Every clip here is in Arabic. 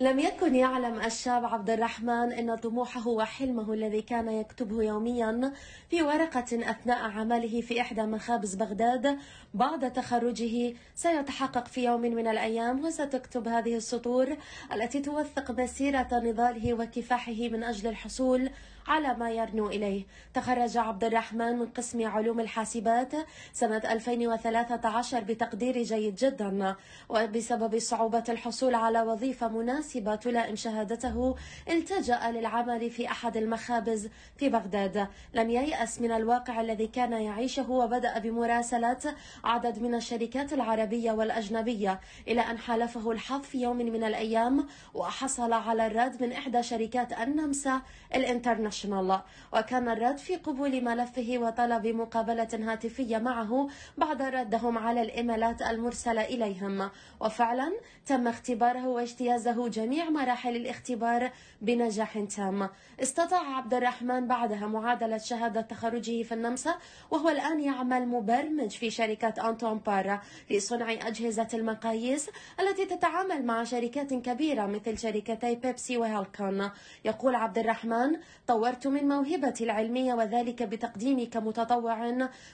لم يكن يعلم الشاب عبد الرحمن أن طموحه وحلمه الذي كان يكتبه يوميا في ورقة أثناء عمله في إحدى مخابز بغداد بعد تخرجه سيتحقق في يوم من الأيام وستكتب هذه السطور التي توثق مسيرة نضاله وكفاحه من أجل الحصول على ما يرنو إليه تخرج عبد الرحمن من قسم علوم الحاسبات سنة 2013 بتقدير جيد جدا وبسبب صعوبة الحصول على وظيفة مناسبة مناسبة تلائم شهادته التجأ للعمل في أحد المخابز في بغداد لم ييأس من الواقع الذي كان يعيشه وبدأ بمراسلة عدد من الشركات العربية والأجنبية إلى أن حالفه الحظ في يوم من الأيام وحصل على الرد من إحدى شركات النمسا الانترناشونال وكان الرد في قبول ملفه وطلب مقابلة هاتفية معه بعد ردهم على الإيميلات المرسلة إليهم وفعلا تم اختباره واجتيازه جميع مراحل الاختبار بنجاح تام استطاع عبد الرحمن بعدها معادلة شهادة تخرجه في النمسا وهو الآن يعمل مبرمج في شركة أنتون بارا لصنع أجهزة المقاييس التي تتعامل مع شركات كبيرة مثل شركتي بيبسي وهالكون يقول عبد الرحمن طورت من موهبتي العلمية وذلك بتقديمي كمتطوع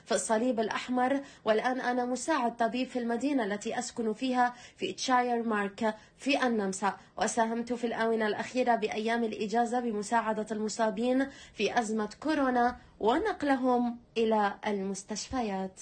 في الصليب الأحمر والآن أنا مساعد طبيب في المدينة التي أسكن فيها في تشاير مارك في النمسا وساهمت في الآونة الأخيرة بأيام الإجازة بمساعدة المصابين في أزمة كورونا ونقلهم إلى المستشفيات